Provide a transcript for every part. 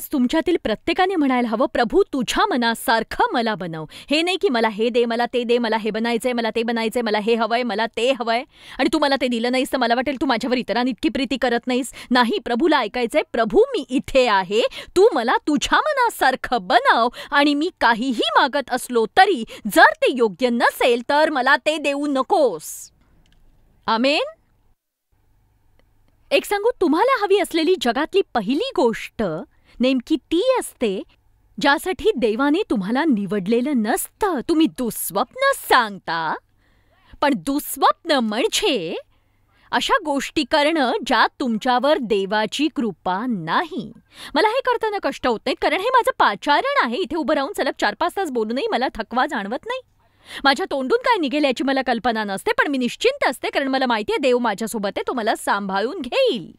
आज तुमच्यातील प्रत्येकाने म्हणायला हवं प्रभू तुझ्या मनासारखं मला बनव हे नाही की मला हे दे मला ते दे मला हे बनायचंय मला ते बनायचंय मला हे हवंय मला ते हवंय आणि तू मला ते दिलं नाहीस तर मला वाटेल तू माझ्यावर इतरांनी इतकी प्रीती करत नाहीस नाही प्रभूला ऐकायचंय प्रभू मी इथे आहे तू मला तुझ्या मनासारखं बनव आणि मी काहीही मागत असलो तरी जर ते योग्य नसेल तर मला ते देऊ नकोस आमेन एक सांगू तुम्हाला हवी असलेली जगातली पहिली गोष्ट नेमकी ती असते ज्यासाठी देवाने तुम्हाला निवडलेलं नसतं तुम्ही दुःस्वप्न सांगता पण दुःस्वप्न म्हणजे अशा गोष्टी करणं ज्या तुमच्यावर देवाची कृपा नाही मला हे करताना कष्ट होत नाहीत कारण हे माझं पाचारण आहे इथे उभं राहून सलग चार पाच तास बोलूनही मला थकवा जाणवत नाही माझ्या तोंडून काय निघेल याची मला कल्पना नसते पण मी निश्चिंत असते कारण मला माहिती आहे देव माझ्यासोबत आहे तो मला सांभाळून घेईल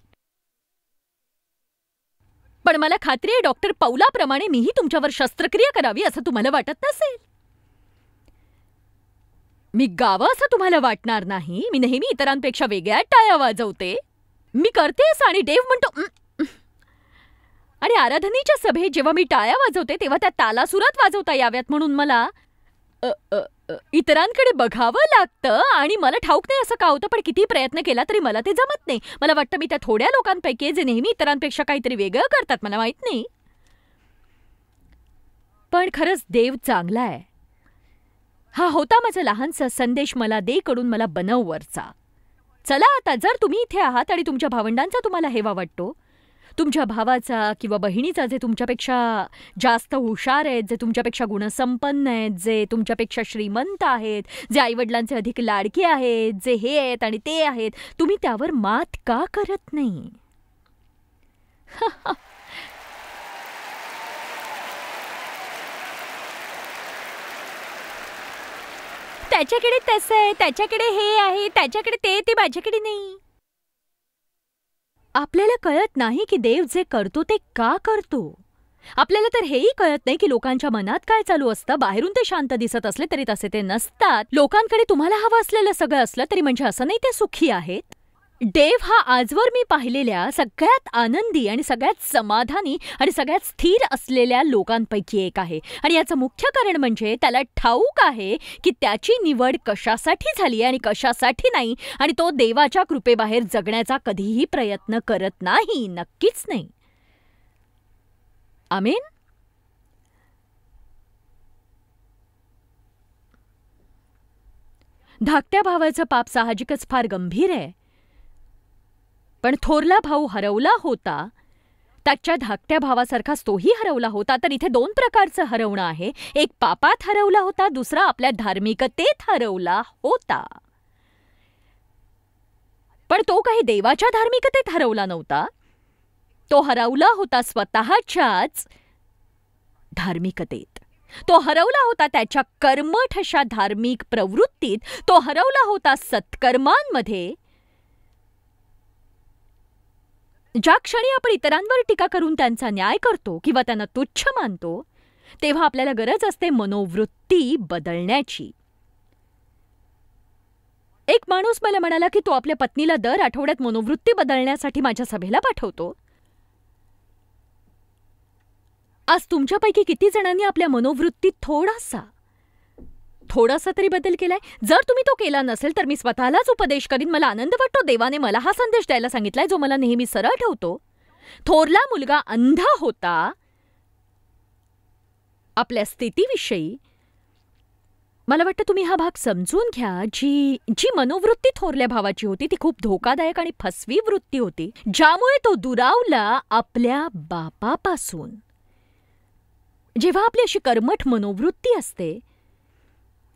पण मला खात्री आहे डॉक्टर पौलाप्रमाणे मीही तुमच्यावर शस्त्रक्रिया करावी असं तुम्हाला वाटत नसेल मी गावं असं तुम्हाला वाटणार नाही मी नेहमी इतरांपेक्षा वेगळ्या टाळ्या वाजवते मी करते असं आणि डेव म्हणतो आणि आराधनेच्या सभेत जेव्हा मी टाळ्या वाजवते तेव्हा त्या तालासुरात वाजवता याव्यात म्हणून मला अ, अ, इतरांकडे बघावं लागतं आणि मला ठाऊक नाही असं का होतं पण किती प्रयत्न केला तरी मला ते जमत नाही मला वाटतं मी त्या थोड्या लोकांपैकी जे नेहमी इतरांपेक्षा काहीतरी वेगळं करतात मला माहीत नाही पण खरंच देव चांगला आहे हा होता माझा लहानसा संदेश मला दे कडून मला वरचा चला आता जर तुम्ही इथे आहात आणि तुमच्या भावंडांचा तुम्हाला हेवा वाटतो तुमच्या भावाचा किंवा बहिणीचा जे तुमच्यापेक्षा जास्त हुशार आहेत जे तुमच्यापेक्षा गुणसंपन्न आहेत जे तुमच्यापेक्षा श्रीमंत आहेत जे आईवडिलांचे अधिक लाडके आहेत जे हे आहेत आणि ते आहेत तुम्ही त्यावर मात का करत नाही त्याच्याकडे तसं आहे त्याच्याकडे हे आहे त्याच्याकडे ते ते माझ्याकडे नाही आपल्याला कळत नाही की देव जे करतो ते का करतो आपल्याला तर हेही कळत नाही की लोकांच्या मनात काय चालू असतं बाहेरून ते शांत दिसत असले तरी तसे ते नसतात लोकांकडे तुम्हाला हवं असलेलं सगळं असलं तरी म्हणजे असं नाही ते सुखी आहेत डेव हा आजवर मी पाहिलेल्या सगळ्यात आनंदी आणि सगळ्यात समाधानी आणि सगळ्यात स्थिर असलेल्या लोकांपैकी एक आहे आणि याचं मुख्य कारण म्हणजे त्याला ठाऊक आहे की त्याची निवड कशासाठी झाली आणि कशासाठी नाही आणि तो देवाच्या कृपेबाहेर जगण्याचा कधीही प्रयत्न करत नाही नक्कीच नाही आमेन धाकट्या भावाचं पाप साहजिकच फार गंभीर आहे पण थोरला भाऊ हरवला होता त्याच्या धाकट्या भावासारखाच तोही हरवला होता तर इथे दोन प्रकारचं हरवणं आहे एक पापात हरवला होता दुसरा आपल्या धार्मिकतेत हरवला होता पण तो काही देवाच्या धार्मिकतेत हरवला नव्हता तो हरवला होता स्वतःच्याच धार्मिकतेत तो हरवला होता त्याच्या कर्मठ अशा धार्मिक प्रवृत्तीत तो हरवला होता सत्कर्मांमध्ये ज्या क्षणी आपण इतरांवर टीका करून त्यांचा न्याय करतो किंवा त्यांना तुच्छ मानतो तेव्हा आपल्याला गरज असते मनोवृत्ती बदलण्याची एक माणूस मला म्हणाला की तो आपल्या पत्नीला दर आठवड्यात मनोवृत्ती बदलण्यासाठी माझ्या सभेला पाठवतो आज तुमच्यापैकी किती जणांनी आपल्या मनोवृत्तीत थोडासा थोडासा तरी बदल केलाय जर तुम्ही तो केला नसेल तर मी स्वतःलाच उपदेश करीन मला आनंद वाटतो देवाने मला हा संदेश द्यायला सांगितलाय जो मला नेहमी सरळ ठेवतो थोरला मुलगा अंध होता आपल्या स्थितीविषयी मला वाटतं तुम्ही हा भाग समजून घ्या जी जी मनोवृत्ती थोरल्या भावाची होती ती खूप धोकादायक आणि फसवी वृत्ती होती ज्यामुळे तो दुरावला आपल्या बापापासून जेव्हा आपली अशी कर्मठ मनोवृत्ती असते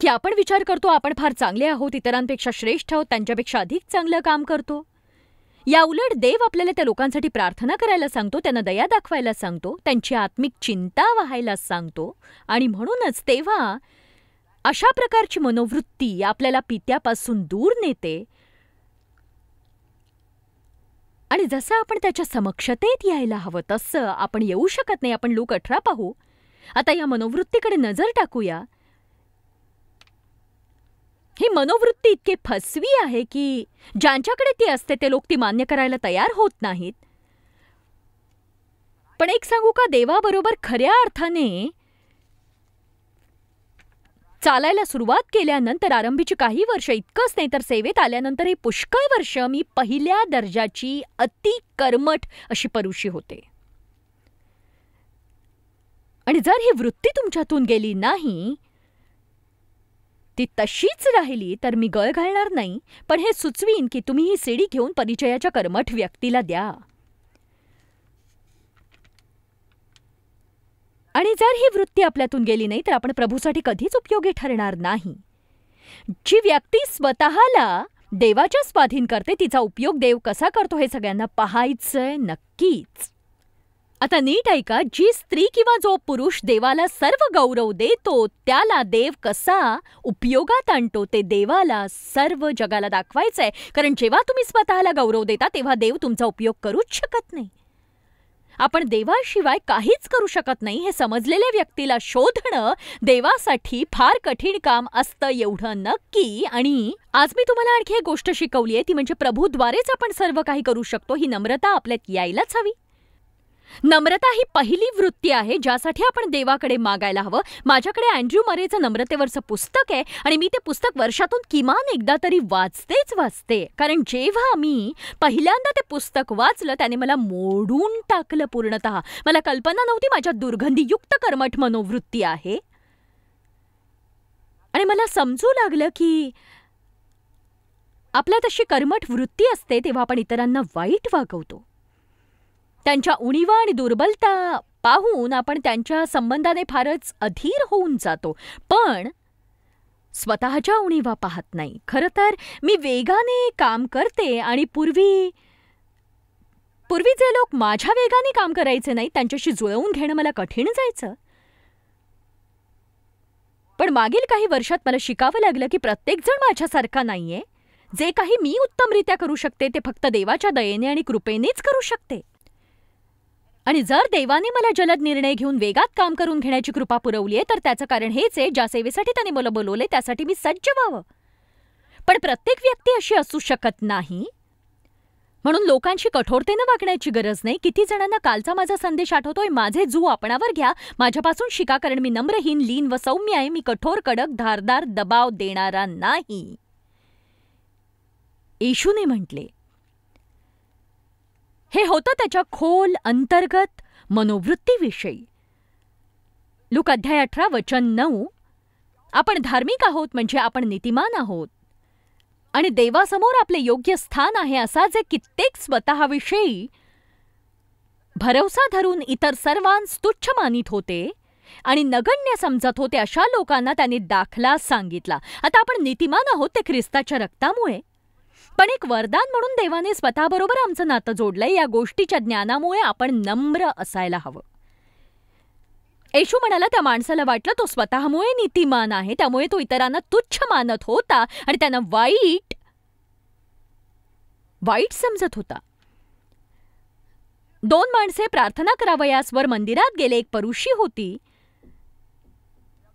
की आपण विचार करतो आपण फार चांगले आहोत इतरांपेक्षा श्रेष्ठ आहोत त्यांच्यापेक्षा अधिक चांगलं काम करतो या उलट देव आपल्याला त्या लोकांसाठी प्रार्थना करायला सांगतो त्यांना दया दाखवायला सांगतो त्यांची आत्मिक चिंता व्हायला सांगतो आणि म्हणूनच तेव्हा अशा प्रकारची मनोवृत्ती आपल्याला पित्यापासून दूर नेते आणि जसं आपण त्याच्या समक्षतेत यायला हवं तसं आपण येऊ शकत नाही आपण लोक अठरा पाहू आता या मनोवृत्तीकडे नजर टाकूया ही मनोवृत्ती इतकी फसवी आहे की ज्यांच्याकडे ती असते ते लोक ती मान्य करायला तयार होत नाहीत पण एक सांगू का देवाबरोबर खऱ्या अर्थाने चालायला सुरुवात केल्यानंतर आरंभीची काही वर्ष इतकंच नाही तर सेवेत आल्यानंतर हे पुष्कळ वर्ष मी पहिल्या दर्जाची अति कर्मठ अशी परुषी होते आणि जर ही वृत्ती तुमच्यातून गेली नाही ती तशीच राहिली तर मी गळ घालणार नाही पण हे सुचवीन की तुम्ही ही सीडी घेऊन परिचयाच्या कर्मठ व्यक्तीला द्या आणि जर ही वृत्ती आपल्यातून गेली नाही तर आपण प्रभूसाठी कधीच उपयोगी ठरणार नाही जी व्यक्ती स्वतःला देवाच्या स्वाधीन करते तिचा उपयोग देव कसा करतो हे सगळ्यांना पाहायचंय नक्कीच आता नीट ऐका जी स्त्री किंवा जो पुरुष देवाला सर्व गौरव देतो त्याला देव कसा उपयोगात आणतो ते देवाला सर्व जगाला दाखवायचंय कारण जेव्हा तुम्ही स्वतःला गौरव देता तेव्हा देव तुमचा उपयोग करूच शकत नाही आपण देवाशिवाय काहीच करू शकत नाही हे समजलेल्या व्यक्तीला शोधणं देवासाठी फार कठीण काम असतं एवढं नक्की आणि आज मी तुम्हाला आणखी एक गोष्ट शिकवली आहे ती म्हणजे प्रभूद्वारेच आपण सर्व काही करू शकतो ही नम्रता आपल्यात यायलाच हवी नम्रता ही पहिली वृत्ती आहे ज्यासाठी आपण देवाकडे मागायला हवं माझ्याकडे अँड्र्यू मरेचं नम्रतेवरचं पुस्तक आहे आणि मी ते पुस्तक वर्षातून किमान एकदा तरी वाचतेच वाचते कारण जेव्हा मी पहिल्यांदा ते पुस्तक वाचलं त्याने मला मोडून टाकलं पूर्णत मला कल्पना नव्हती माझ्या दुर्गंधीयुक्त कर्मठ मनोवृत्ती आहे आणि मला समजू लागलं की आपल्या तशी कर्मठ वृत्ती असते तेव्हा आपण इतरांना वाईट वागवतो त्यांच्या उणीवा आणि दुर्बलता पाहून आपण त्यांच्या संबंधाने फारच अधीर होऊन जातो पण स्वतःच्या उणीवा पाहत नाही खरं तर मी वेगाने काम करते आणि पूर्वी पूर्वी जे लोक माझ्या वेगाने काम करायचे नाही त्यांच्याशी जुळवून घेणं मला कठीण जायचं पण मागील काही वर्षात मला शिकावं लागलं की प्रत्येकजण माझ्यासारखा नाहीये जे काही मी उत्तमरित्या करू शकते ते फक्त देवाच्या दयेने आणि कृपेनेच करू शकते आणि जर देवाने मला जलद निर्णय घेऊन वेगात काम करून घेण्याची कृपा पुरवली आहे तर त्याचं कारण हेच आहे ज्या सेवेसाठी त्याने मला बोलवले त्यासाठी मी सज्ज व्हावं पण प्रत्येक व्यक्ती अशी असू शकत नाही म्हणून लोकांशी कठोरतेनं वागण्याची गरज नाही किती जणांना कालचा माझा संदेश आठवतोय माझे जू आपणावर घ्या माझ्यापासून शिका कारण मी नम्रहीन लीन व सौम्य आहे मी कठोर कडक धारदार दबाव देणारा नाही येशूने म्हटले हे होतं त्याच्या खोल अंतर्गत मनोवृत्तीविषयी लुक अध्याय अठरा वचन नऊ आपण धार्मिक आहोत म्हणजे आपण नीतिमान आहोत आणि देवासमोर आपले योग्य स्थान आहे असा जे कित्येक स्वतःविषयी भरवसा धरून इतर सर्वांस तुच्छ मानित होते आणि नगण्य समजत होते अशा लोकांना त्यांनी दाखला सांगितला आता आपण नीतिमान आहोत ते ख्रिस्ताच्या रक्तामुळे पण एक वरदान म्हणून देवाने स्वतःबरोबर आमचं नातं जोडलंय या गोष्टीच्या ज्ञानामुळे आपण नम्र असायला हवं येशू म्हणाला त्या माणसाला वाटलं तो स्वतःमुळे नीतीमान आहे त्यामुळे तो इतरांना तुच्छ मानत होता आणि त्यांना वाईट वाईट समजत होता दोन माणसे प्रार्थना करावयासवर मंदिरात गेले एक परुषी होती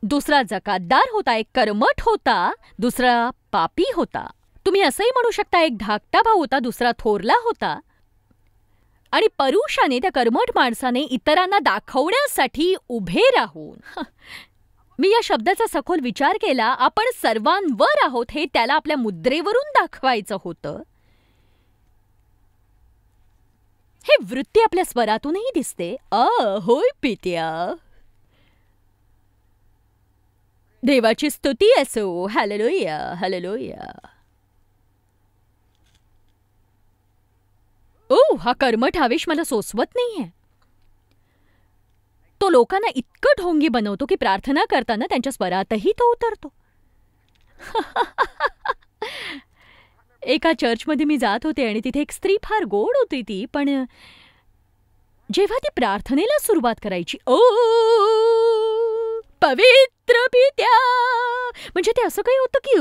दुसरा जकातदार होता एक कर्मठ होता दुसरा पापी होता तुम्ही असंही म्हणू शकता एक धाकटा भाऊ होता दुसरा थोरला होता आणि परुषाने त्या कर्मठ माणसाने इतरांना दाखवण्यासाठी उभे राहून मी या शब्दाचा सखोल विचार केला आपण सर्वांवर आहोत हे त्याला आपल्या मुद्रेवरून दाखवायचं होतं हे वृत्ती आपल्या स्वरातूनही दिसते अ होय पित्या देवाची स्तुती असो हॅलोया हॅलोया ओ हा कर्मठ आवेश मला सोसवत नाहीये तो लोकांना इतकं ढोंगी बनवतो की प्रार्थना करताना त्यांच्या स्वरातही तो उतरतो एका चर्चमध्ये मी जात होते आणि तिथे एक स्त्री फार गोड होती ती पण जेव्हा ती प्रार्थनेला सुरुवात करायची ओ पवित्र पित्या म्हणजे ते असं काही होतं की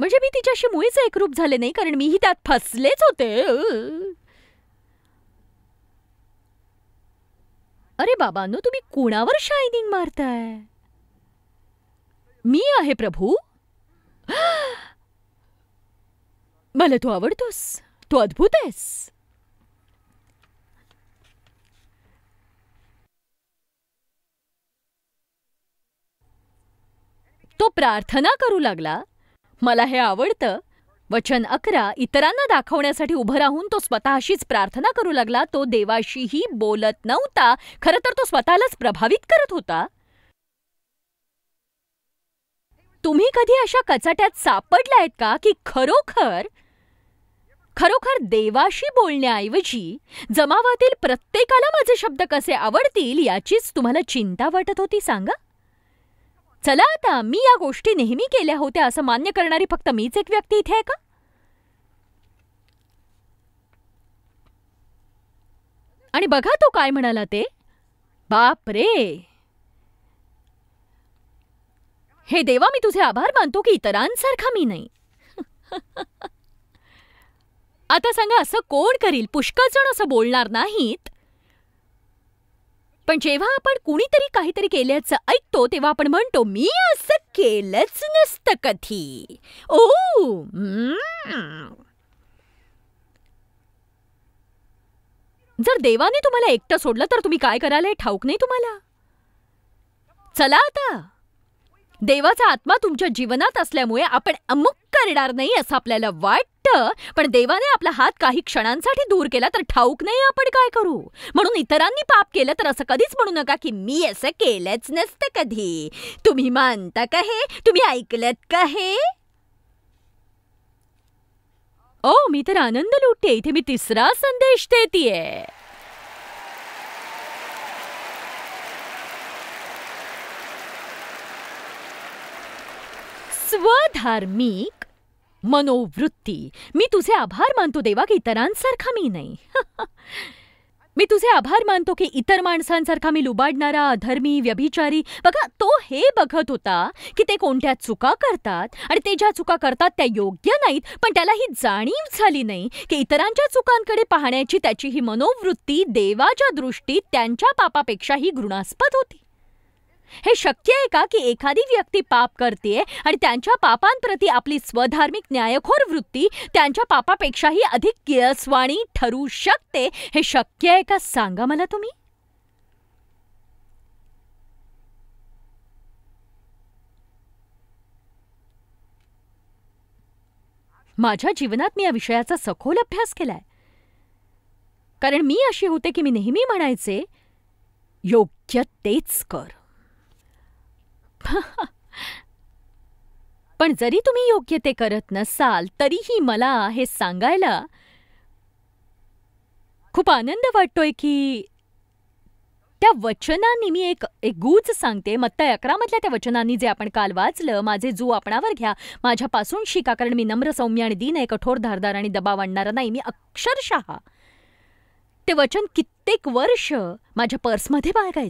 म्हणजे मी तिच्याशी मुळीच एकरूप झाले नाही कारण मीही त्यात फसलेच होते अरे बाबांनो तुम्ही कोणावर शायनिंग मारताय मी आहे प्रभू मला तू आवडतोस तू अद्भुत आहेस तो प्रार्थना करू लागला मला हे आवडतं वचन अकरा इतरांना दाखवण्यासाठी उभं राहून तो स्वतःशीच प्रार्थना करू लागला तो देवाशीही बोलत नव्हता खरं तर तो स्वतःलाच प्रभावित करत होता तुम्ही कधी अशा कचाट्यात सापडलायत का की खरोखर खरोखर देवाशी बोलण्याऐवजी जमावातील प्रत्येकाला माझे शब्द कसे आवडतील याचीच तुम्हाला चिंता वाटत होती सांगा चला आता मी या गोष्टी नेहमी केल्या होत्या असं मान्य करणारी फक्त मीच एक व्यक्ती इथे आहे का आणि बघा तो काय म्हणाला ते बाप रे हे देवा मी तुझे आभार मानतो की इतरांसारखा मी नाही आता सांगा असं कोण करील पुष्कळ जण असं बोलणार नाहीत पण जेव्हा आपण कुणीतरी काहीतरी केल्याचं ऐकतो तेव्हा आपण म्हणतो मी असं केलंच नसत कधी ओ जर देवाने तुम्हाला एकटं सोडलं तर तुम्ही काय कराल हे ठाऊक नाही तुम्हाला चला आता देवाचा आत्मा तुमच्या जीवनात असल्यामुळे आपण अमुक करणार नाही असं आपल्याला वाटतं पण देवाने आपला हात काही क्षणांसाठी दूर केला तर ठाऊक नाही आपण काय करू म्हणून इतरांनी पाप केलं तर असं कधीच म्हणू नका की मी असं केलंच नसतं कधी तुम्ही मानता का हे तुम्ही ऐकलत का हे ओ मी तर आनंद लुटते इथे मी तिसरा संदेश देतीये स्वधार्मिक मनोवृत्ती मी तुझे आभार मानतो देवा की इतरांसारखा मी नाही मी तुझे आभार मानतो की इतर माणसांसारखा मी लुबाडणारा अधर्मी व्यभिचारी बघा तो हे बघत होता की ते कोणत्या चुका करतात आणि ते ज्या चुका करतात त्या योग्य नाहीत पण त्याला ही जाणीव झाली नाही की इतरांच्या चुकांकडे पाहण्याची त्याची ही मनोवृत्ती देवाच्या दृष्टीत त्यांच्या पापापेक्षाही घृणास्पद होती हे शक्य आहे का की एखादी व्यक्ती पाप करते आणि त्यांच्या पापांप्रती आपली स्वधार्मिक न्यायखोर वृत्ती त्यांच्या पापापेक्षाही अधिक किळसवाणी ठरू शकते हे शक्य आहे का सांगा मला तुम्ही माझ्या जीवनात मी या विषयाचा सखोल अभ्यास केलाय कारण मी अशी होते की मी नेहमी म्हणायचे योग्य तेच कर पण जरी तुम्ही योग्य ते करत नसाल तरीही मला हे सांगायला खूप आनंद वाटतोय की त्या वचनांनी मी एक एक गूज सांगते मत्ता अकरामधल्या त्या वचनांनी जे आपण काल वाचलं माझे जू आपणावर घ्या माझ्यापासून शिका कारण मी नम्र सौम्य आणि दिन आहे कठोर धारदार आणि दबाव आणणारा नाही मी अक्षरशः ते वचन कित्येक वर्ष माझ्या पर्समध्ये आहे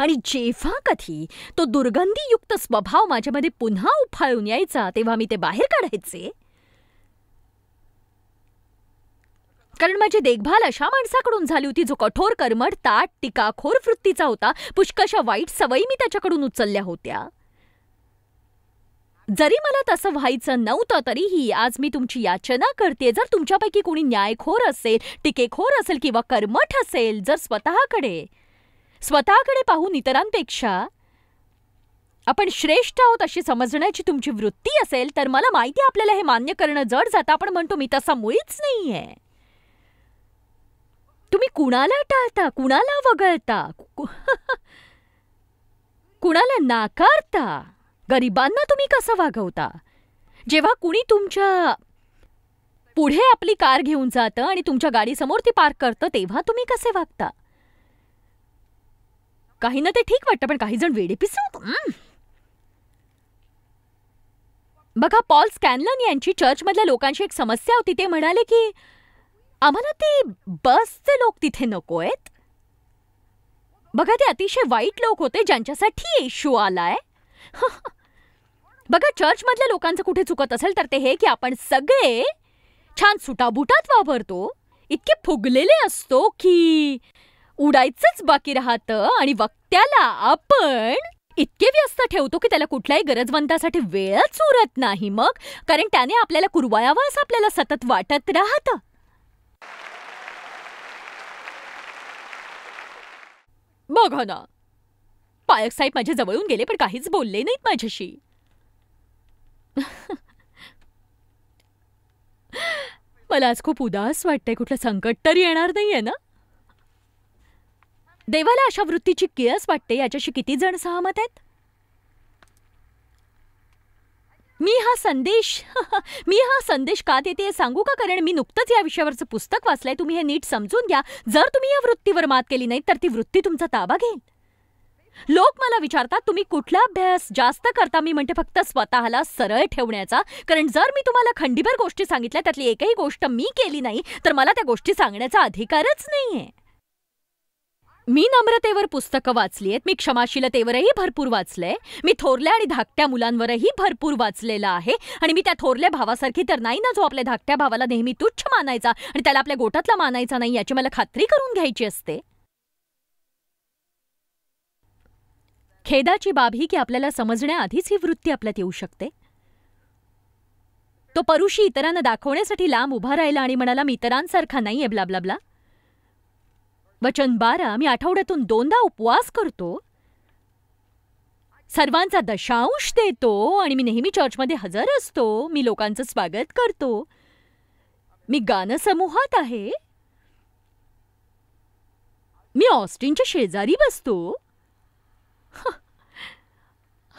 आणि जेव्हा कधी तो दुर्गंधीयुक्त स्वभाव माझ्यामध्ये पुन्हा उफाळून यायचा तेव्हा मी ते बाहेर काढायचे कारण माझी देखभाल अशा माणसाकडून झाली होती जो कठोर कर्मठ ताट टिकाखोर वृत्तीचा होता पुष्कशा वाईट सवयी मी त्याच्याकडून उचलल्या होत्या जरी मला तसं व्हायचं नव्हतं तरीही आज मी तुमची याचना करते जर तुमच्यापैकी कोणी न्यायखोर असेल टीकेखोर असेल किंवा कर्मठ असेल जर स्वतःकडे स्वतःकडे पाहून इतरांपेक्षा आपण श्रेष्ठ आहोत अशी समजण्याची तुमची वृत्ती असेल तर मला माहिती आपल्याला हे मान्य करणं जड जातं आपण म्हणतो मी तसा मुळीच नाहीये तुम्ही कुणाला टाळता कुणाला वगळता कुणाला नाकारता गरिबांना तुम्ही कसं वागवता जेव्हा कुणी तुमच्या पुढे आपली कार घेऊन जातं आणि तुमच्या गाडीसमोर ती पार्क करतं तेव्हा तुम्ही कसे वागता काही ना ते ठीक वाटतं पण काही जण वेडे बघा पॉल स्कॅनलन यांची चर्चमधल्या लोकांची एक समस्या होती ते म्हणाले की आम्हाला ते बसचे लोक तिथे नको आहेत बघा ते अतिशय वाईट लोक होते ज्यांच्यासाठी इश्यू आलाय बघा चर्चमधल्या लोकांचं कुठे चुकत असेल तर ते हे की आपण सगळे छान सुटाबुटात वापरतो इतके फुगलेले असतो की उडायचंच बाकी राहतं आणि वक्त्याला आपण इतके व्यस्त ठेवतो की त्याला कुठल्याही गरजवंतासाठी वेळच उरत नाही मग कारण त्याने आपल्याला कुरवायावा असं आपल्याला सतत वाटत राहत बघ ना पायक साहेब माझ्या जवळून गेले पण काहीच बोलले नाहीत माझ्याशी मला आज खूप उदास वाटतंय कुठलं संकट तरी येणार नाहीये ना देवाला अशा वृत्तीची किळस वाटते याच्याशी किती जण सहमत आहेत मी हा संदेश मी हा संदेश का देते सांगू का कारण मी नुकतंच या विषयावरचं पुस्तक वाचलंय तुम्ही हे नीट समजून घ्या जर तुम्ही या वृत्तीवर मात केली नाही तर ती वृत्ती तुमचा ताबा घेईल लोक मला विचारतात तुम्ही कुठला अभ्यास जास्त करता मी म्हणते फक्त स्वतःला सरळ ठेवण्याचा कारण जर मी तुम्हाला खंडीभर गोष्टी सांगितल्या त्यातली एकही गोष्ट मी केली नाही तर मला त्या गोष्टी सांगण्याचा अधिकारच नाहीये मी नम्रतेवर पुस्तकं वाचली आहेत मी क्षमाशीलतेवरही भरपूर वाचलंय मी थोरल्या आणि धाकट्या मुलांवरही भरपूर वाचलेलं आहे आणि मी त्या थोरल्या भावासारखी तर नाही ना जो आपल्या धाकट्या भावाला नेहमी तुच्छ मानायचा आणि त्याला आपल्या गोटातला मानायचा नाही याची मला खात्री करून घ्यायची असते खेदाची बाब ही की आपल्याला समजण्याआधीच ही वृत्ती आपल्यात येऊ शकते तो परुषी इतरांना दाखवण्यासाठी लांब उभा राहिला आणि म्हणाला मी इतरांसारखा नाही आहे ब्लाबलाबला वचन बारा मी आठवड्यातून दोनदा उपवास करतो सर्वांचा दशांश देतो आणि मी नेहमी चर्चमध्ये हजर असतो मी लोकांचं स्वागत करतो मी गानसमूहात आहे मी ऑस्टिनच्या शेजारी बसतो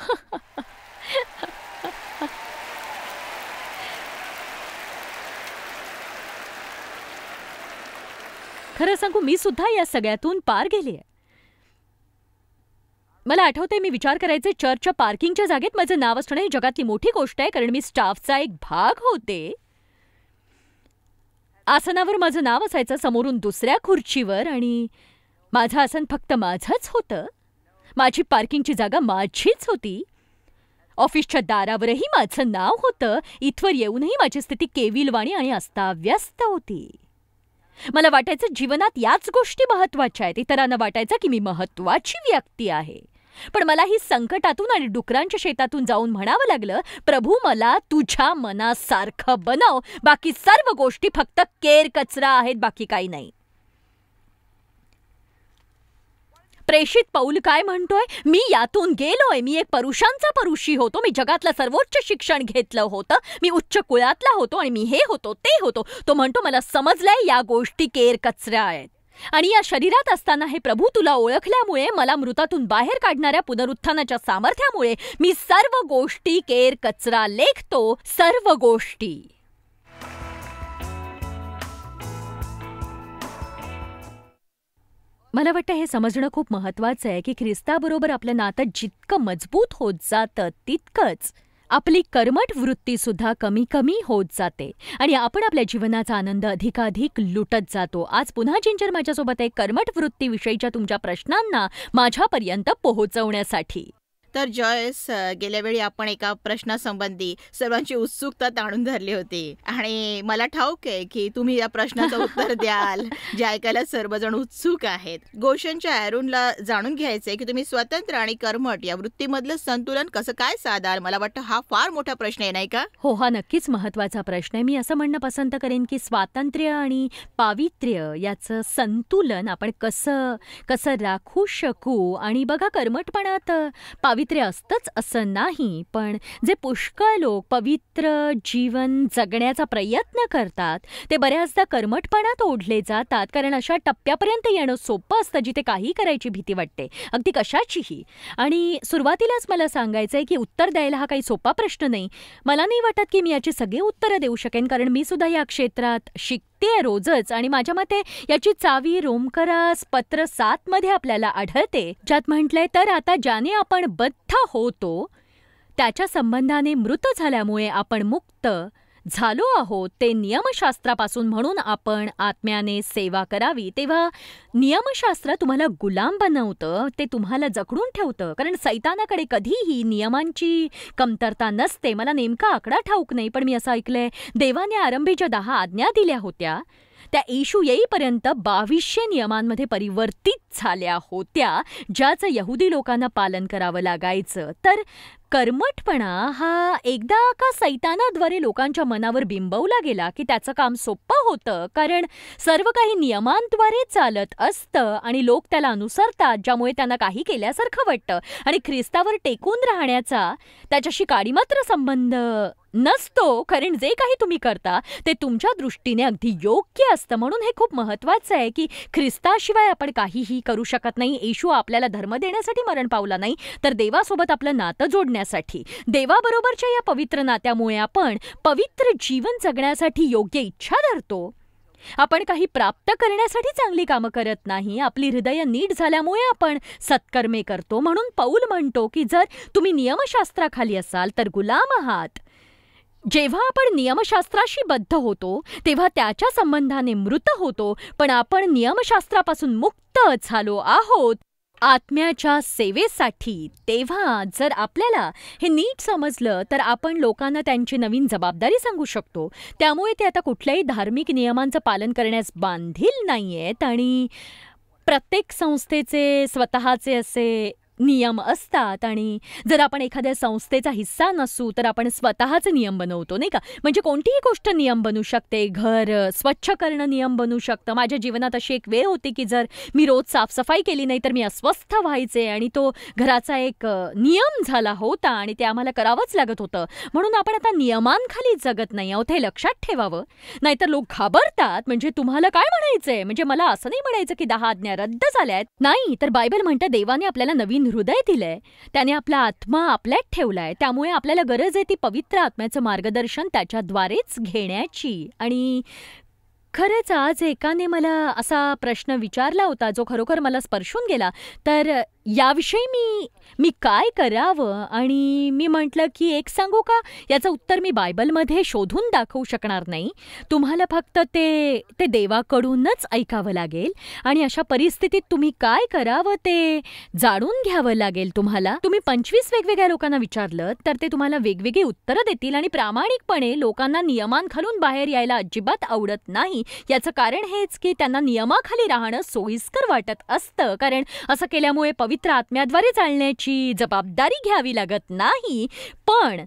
खरं सांगू मी सुद्धा या सगळ्यातून पार गेली आहे मला आठवते मी विचार करायचे चर्चच्या पार्किंगच्या जागेत माझं नाव असणं ही जगातली मोठी गोष्ट आहे कारण मी स्टाफचा एक भाग होते आसनावर माझं नाव असायचं समोरून दुसऱ्या खुर्चीवर आणि माझं आसन फक्त माझंच होतं माझी पार्किंगची जागा माझीच होती ऑफिसच्या दारावरही माझं नाव होतं इथवर येऊनही माझी स्थिती केविलवाणी आणि अस्ताव्यस्त होती मला वाटायचं जीवनात याच गोष्टी महत्त्वाच्या आहेत इतरांना वाटायचं की मी महत्वाची व्यक्ती आहे पण मला ही संकटातून आणि डुकरांच्या शेतातून जाऊन म्हणावं लागलं प्रभू मला तुझ्या मनासारखं बनव बाकी सर्व गोष्टी फक्त केर कचरा आहेत बाकी काही नाही प्रेषित पौल काय म्हणतोय मी यातून गेलोय मी एक परुषांचा परुषी होतो मी जगातलं सर्वोच्च शिक्षण घेतलं होतं मी उच्च कुळातला होतो आणि मी हे होतो ते होतो तो म्हणतो मला समजलंय या गोष्टी केर कचरा आहेत आणि या शरीरात असताना हे प्रभू तुला ओळखल्यामुळे मला मृतातून बाहेर काढणाऱ्या पुनरुत्थानाच्या सामर्थ्यामुळे मी सर्व गोष्टी केर कचरा लेखतो सर्व गोष्टी मला वाटतं हे समजणं खूप महत्वाचं आहे की ख्रिस्ताबरोबर आपलं नातं जितकं मजबूत होत जातं तितकंच आपली कर्मट वृत्तीसुद्धा कमी कमी होत जाते आणि आपण आपल्या जीवनाचा आनंद अधिकाधिक लुटत जातो आज पुन्हा जिंजर माझ्यासोबत आहे कर्मट वृत्तीविषयीच्या तुमच्या प्रश्नांना माझ्यापर्यंत पोहोचवण्यासाठी तर जॉयस गेल्या वेळी आपण एका प्रश्नासंबंधी सर्वांची उत्सुकता ताणून धरली होती आणि मला ठाऊक आहे की तुम्ही या प्रश्नाचं उत्तर द्याल जे ऐकायला सर्वजण उत्सुक आहेत गोशनच्या जाणून घ्यायचंय की तुम्ही स्वतंत्र आणि कर्मट या वृत्तीमधलं संतुलन कसं काय साधाल मला वाटतं हा फार मोठा प्रश्न आहे नाही का हो हा नक्कीच महत्वाचा प्रश्न आहे मी असं म्हणणं पसंत करेन की स्वातंत्र्य आणि पावित्र्य याचं संतुलन आपण कसं कसं राखू शकू आणि बघा कर्मटपणात पावित्र पावित्र्य असतंच असं नाही पण जे पुष्कळ लोक पवित्र जीवन जगण्याचा प्रयत्न करतात ते बऱ्याचदा कर्मटपणात ओढले जातात कारण अशा टप्प्यापर्यंत येणं सोपं असतं जिथे काही करायची भीती वाटते अगदी कशाचीही आणि सुरुवातीलाच मला सांगायचं आहे की उत्तर द्यायला हा काही सोपा प्रश्न नाही मला नाही वाटत की मी याची सगळी उत्तरं देऊ शकेन कारण मी सुद्धा या क्षेत्रात शिक ते रोजच आणि माझ्या मते याची चावी रोमकरास पत्र सात मध्ये आपल्याला आढळते ज्यात म्हटलंय तर आता ज्याने आपण बद्ध होतो त्याच्या संबंधाने मृत झाल्यामुळे आपण मुक्त झालो आहोत ते नियमशास्त्रापासून म्हणून आपण आत्म्याने सेवा करावी तेव्हा नियमशास्त्र तुम्हाला गुलाम बनवतं ते तुम्हाला जखडून ठेवतं कारण सैतानाकडे कधीही नियमांची कमतरता नसते मला नेमका आकडा ठाऊक नाही पण मी असं ऐकलंय देवाने आरंभी ज्या दहा आज्ञा दिल्या होत्या त्या येशू येईपर्यंत बावीसशे नियमांमध्ये परिवर्तित झाल्या होत्या ज्याचं यहुदी लोकांना पालन करावं लागायचं तर कर्मठपणा हा एकदा का सैतानाद्वारे लोकांच्या मनावर बिंबवला गेला की त्याचं काम सोपं होतं कारण सर्व काही नियमांद्वारे चालत असतं आणि लोक त्याला अनुसरतात ज्यामुळे त्यांना काही केल्यासारखं वाटतं आणि ख्रिस्तावर टेकून राहण्याचा त्याच्याशी काडीमात्र संबंध नसतो कारण जे काही तुम्ही करता ते तुमच्या दृष्टीने अगदी योग्य असतं म्हणून हे खूप महत्वाचं आहे की ख्रिस्ताशिवाय आपण काहीही करू शकत नाही येशू आपल्याला धर्म देण्यासाठी मरण पावला नाही तर देवासोबत आपलं नातं जोडण्यासाठी देवाबरोबरच्या या पवित्र नात्यामुळे आपण पवित्र जीवन जगण्यासाठी योग्य इच्छा धरतो आपण काही प्राप्त करण्यासाठी चांगली कामं करत नाही आपली हृदय नीट झाल्यामुळे आपण सत्कर्मे करतो म्हणून पौल म्हणतो की जर तुम्ही नियमशास्त्राखाली असाल तर गुलाम आहात जेव्हा आपण नियमशास्त्राशी बद्ध होतो तेव्हा त्याच्या संबंधाने मृत होतो पण आपण नियमशास्त्रापासून मुक्त झालो आहोत आत्म्याच्या सेवेसाठी तेव्हा जर आपल्याला हे नीट समजलं तर आपण लोकांना त्यांची नवीन जबाबदारी सांगू शकतो त्यामुळे ते आता कुठल्याही धार्मिक नियमांचं पालन करण्यास बांधील नाही आणि प्रत्येक संस्थेचे स्वतःचे असे नियम असतात आणि जर आपण एखाद्या संस्थेचा हिस्सा नसू तर आपण स्वतःच नियम बनवतो नाही का म्हणजे कोणतीही गोष्ट नियम बनू शकते घर स्वच्छ करणं नियम बनू शकतं माझ्या जीवनात अशी एक वेळ होती की जर मी रोज साफसफाई केली नाही तर मी अस्वस्थ व्हायचे आणि तो घराचा एक नियम झाला होता आणि ते आम्हाला करावंच लागत होतं म्हणून आपण आता नियमांखाली जगत नाही आहोत हे लक्षात ठेवावं नाहीतर लोक घाबरतात म्हणजे तुम्हाला काय म्हणायचंय म्हणजे मला असं नाही म्हणायचं की दहा आज्ञा रद्द झाल्या आहेत नाही तर बायबल म्हणतं देवाने आपल्याला नवीन हृदय दिलंय त्याने आपला आत्मा आपल्यात ठेवलाय त्यामुळे आपल्याला गरज आहे ती पवित्र आत्म्याचं मार्गदर्शन त्याच्याद्वारेच घेण्याची आणि खरंच आज एकाने मला असा प्रश्न विचारला होता जो खरोखर मला स्पर्शून गेला तर याविषयी मी मी काय करावं आणि मी म्हटलं की एक सांगू का याचं उत्तर मी बायबलमध्ये शोधून दाखवू शकणार नाही तुम्हाला फक्त ते ते देवाकडूनच ऐकावं लागेल आणि अशा परिस्थितीत तुम्ही काय करावं ते जाणून घ्यावं लागेल तुम्हाला तुम्ही पंचवीस वेगवेगळ्या लोकांना विचारलं तर ते तुम्हाला वेगवेगळी उत्तरं देतील आणि प्रामाणिकपणे लोकांना नियमांखालून बाहेर यायला अजिबात आवडत नाही याचं कारण हेच की त्यांना नियमाखाली राहणं सोयीस्कर वाटत असतं कारण असं केल्यामुळे पवित्र पवित्र आत्म्याद्वारे चालण्याची जबाबदारी घ्यावी लागत नाही पण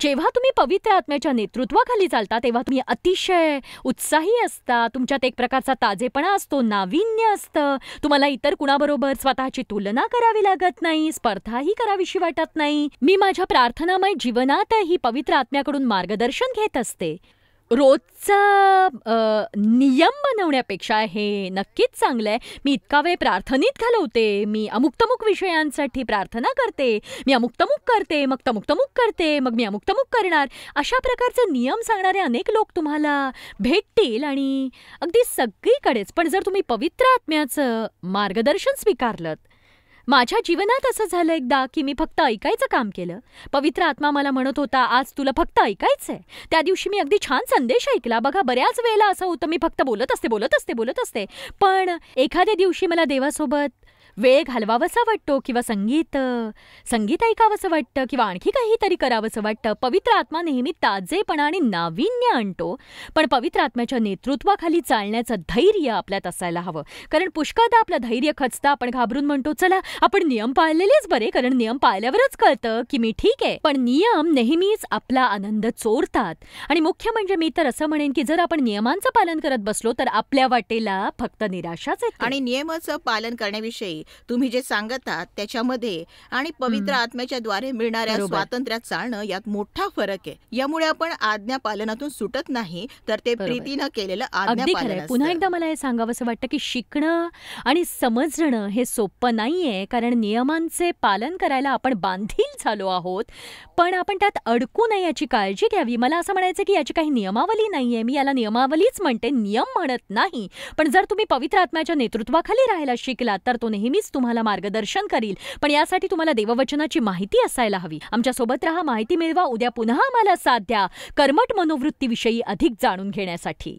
जेव्हा तुम्ही पवित्र आत्म्याच्या नेतृत्वाखाली चालता तेव्हा तुम्ही अतिशय उत्साही असता तुमच्यात एक प्रकारचा ताजेपणा असतो नाविन्य असतं तुम्हाला इतर कुणाबरोबर स्वतःची तुलना करावी लागत नाही स्पर्धाही करावीशी वाटत नाही मी माझ्या प्रार्थनामय जीवनातही पवित्र आत्म्याकडून मार्गदर्शन घेत असते रोजचा नियम बनवण्यापेक्षा हे नक्कीच चांगलं आहे मी इतका वेळ प्रार्थनेत घालवते मी अमुक्तमुक विषयांसाठी प्रार्थना करते मी अमुक्तमुक करते मग तमुकतमुक करते मग मी अमुक्तमुक करणार अशा प्रकारचे नियम सांगणारे अनेक लोक तुम्हाला भेटतील आणि अगदी सगळीकडेच पण जर तुम्ही पवित्र आत्म्याचं मार्गदर्शन स्वीकारलं माझ्या जीवनात असं झालं एकदा की मी फक्त ऐकायचं काम केलं पवित्र आत्मा मला म्हणत होता आज तुला फक्त ऐकायचंय त्या दिवशी मी अगदी छान संदेश ऐकला बघा बऱ्याच वेळेला असं होतं मी फक्त बोलत असते बोलत असते बोलत असते पण एखाद्या दिवशी मला देवासोबत वेळ घालवावासा वाटतो किंवा संगीत संगीत ऐकावंसं वाटतं किंवा आणखी काहीतरी करावंसं वाटतं पवित्र आत्मा नेहमी ताजेपणा आणि नाविन्य आणतो पण पवित्र आत्म्याच्या नेतृत्वाखाली चालण्याचं धैर्य आपल्यात असायला हवं कारण पुष्कळदा आपलं धैर्य खचता आपण घाबरून म्हणतो चला आपण नियम पाळलेलेच बरे कारण नियम पाळल्यावरच कळतं की मी ठीक आहे पण नियम नेहमीच आपला आनंद चोरतात आणि मुख्य म्हणजे मी तर असं म्हणेन की जर आपण नियमांचं पालन करत बसलो तर आपल्या वाटेला फक्त निराशाच आणि नियमाचं पालन करण्याविषयी तुम्ही जे सांगत आहात त्याच्यामध्ये आणि पवित्र आत्म्याच्या द्वारे मिळणाऱ्या स्वातंत्र्यात चालणं यात मोठा फरक आहे यामुळे आपण आज्ञा पालनातून सुटत नाही तर ते प्रीतीनं केलेलं आज्ञा पालन पुन्हा एकदा मला हे सांगावं वाटतं की शिकणं आणि समजणं हे सोपं नाहीये कारण नियमांचे पालन करायला आपण बांधील झालो आहोत पण आपण त्यात अडकू नये याची काळजी घ्यावी मला असं म्हणायचं की याची काही नियमावली नाहीये मी याला नियमावलीच म्हणते नियम म्हणत नाही पण जर तुम्ही पवित्र आत्म्याच्या नेतृत्वाखाली राहायला शिकला तर तो नेहमी नेहमीच तुम्हाला मार्गदर्शन करील पण यासाठी तुम्हाला देववचनाची माहिती असायला हवी आमच्या सोबत रहा माहिती मिळवा उद्या पुन्हा आम्हाला साध्या द्या कर्मट मनोवृत्तीविषयी अधिक जाणून घेण्यासाठी